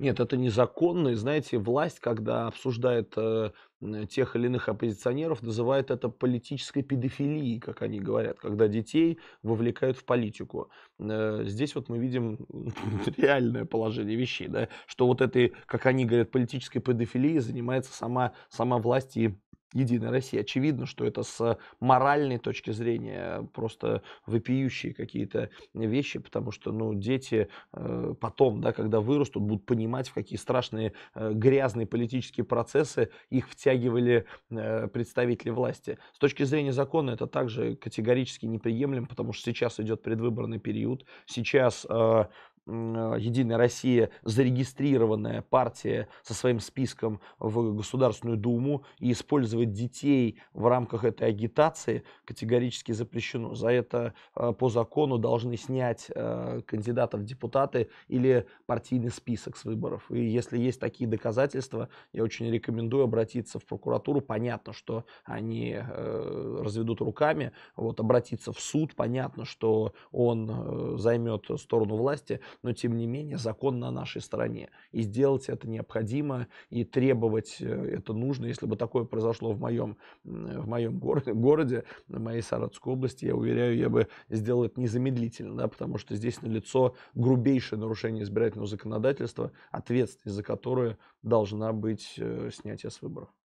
Нет, это незаконно. И знаете, власть, когда обсуждает э, тех или иных оппозиционеров, называет это политической педофилией, как они говорят, когда детей вовлекают в политику. Э, здесь вот мы видим реальное положение вещей, да, что вот этой, как они говорят, политической педофилией занимается сама, сама власть и Единой России, Очевидно, что это с моральной точки зрения просто вопиющие какие-то вещи, потому что, ну, дети э, потом, да, когда вырастут, будут понимать, в какие страшные э, грязные политические процессы их втягивали э, представители власти. С точки зрения закона это также категорически неприемлемо, потому что сейчас идет предвыборный период, сейчас э, а, Единая Россия зарегистрированная партия со своим списком в Государственную Думу и использовать детей в рамках этой агитации категорически запрещено. За это а, по закону должны снять а, кандидатов в депутаты или партийный список с выборов. И если есть такие доказательства, я очень рекомендую обратиться в прокуратуру. Понятно, что они э, разведут руками, вот, обратиться в суд, понятно, что он э, займет сторону власти, но тем не менее закон на нашей стороне. И сделать это необходимо, и требовать э, это нужно. Если бы такое произошло в моем, в моем городе, городе, в моей Саратовской области, я уверяю, я бы сделал это незамедлительно, да, потому что здесь налицо грубейшее нарушение избирательного законодательства, ответственность за которое должна быть э, снятие с выборов.